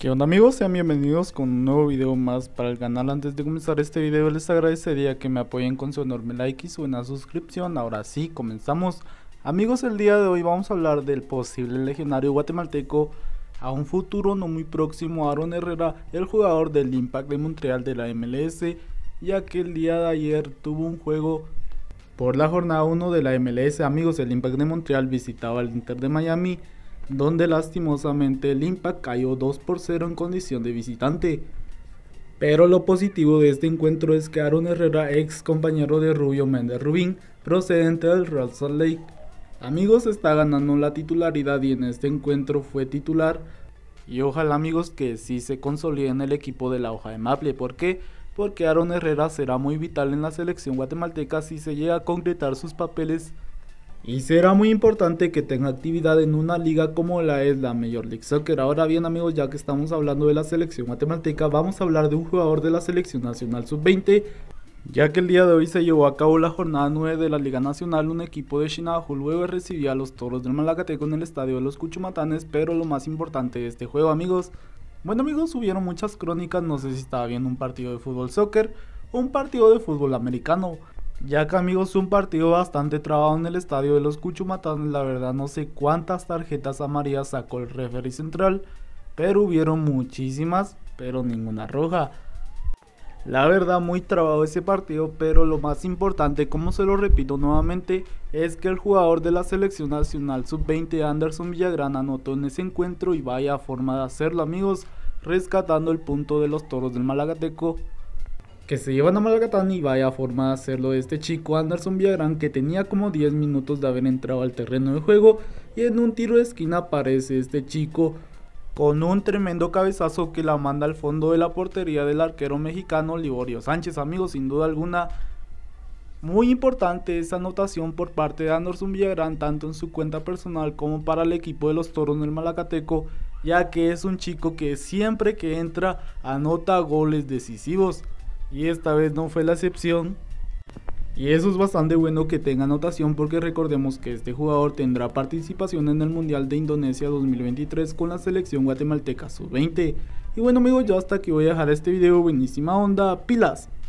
¿Qué onda amigos? Sean bienvenidos con un nuevo video más para el canal. Antes de comenzar este video les agradecería que me apoyen con su enorme like y su buena suscripción. Ahora sí, comenzamos. Amigos, el día de hoy vamos a hablar del posible legendario guatemalteco a un futuro no muy próximo Aaron Herrera, el jugador del Impact de Montreal de la MLS, ya que el día de ayer tuvo un juego por la jornada 1 de la MLS. Amigos, el Impact de Montreal visitaba al Inter de Miami donde lastimosamente el Impact cayó 2 por 0 en condición de visitante. Pero lo positivo de este encuentro es que Aaron Herrera, ex compañero de Rubio Méndez Rubín, procedente del Real Salt Lake, amigos está ganando la titularidad y en este encuentro fue titular. Y ojalá amigos que sí se consolide en el equipo de la hoja de Maple. ¿Por qué? Porque Aaron Herrera será muy vital en la selección guatemalteca si se llega a concretar sus papeles y será muy importante que tenga actividad en una liga como la es la Major League Soccer. Ahora bien amigos, ya que estamos hablando de la selección matemática, vamos a hablar de un jugador de la selección nacional sub-20 ya que el día de hoy se llevó a cabo la jornada 9 de la Liga Nacional, un equipo de Shinajo luego recibía a los toros del Malacateco en el estadio de los Cuchumatanes, pero lo más importante de este juego, amigos. Bueno, amigos, hubieron muchas crónicas, no sé si estaba viendo un partido de fútbol soccer o un partido de fútbol americano. Ya que amigos, un partido bastante trabado en el estadio de los Cuchumatanes, la verdad no sé cuántas tarjetas amarillas sacó el referee central, pero hubieron muchísimas, pero ninguna roja. La verdad muy trabado ese partido, pero lo más importante, como se lo repito nuevamente, es que el jugador de la selección nacional sub-20 Anderson Villagrán anotó en ese encuentro y vaya forma de hacerlo amigos, rescatando el punto de los toros del Malagateco que se llevan a Malacatán y vaya forma de hacerlo este chico Anderson Villagrán que tenía como 10 minutos de haber entrado al terreno de juego y en un tiro de esquina aparece este chico con un tremendo cabezazo que la manda al fondo de la portería del arquero mexicano Liborio Sánchez. Amigos, sin duda alguna, muy importante esa anotación por parte de Anderson Villagrán, tanto en su cuenta personal como para el equipo de los toros del Malacateco, ya que es un chico que siempre que entra anota goles decisivos. Y esta vez no fue la excepción. Y eso es bastante bueno que tenga anotación porque recordemos que este jugador tendrá participación en el Mundial de Indonesia 2023 con la selección guatemalteca sub-20. Y bueno amigos, yo hasta aquí voy a dejar este video, buenísima onda, pilas.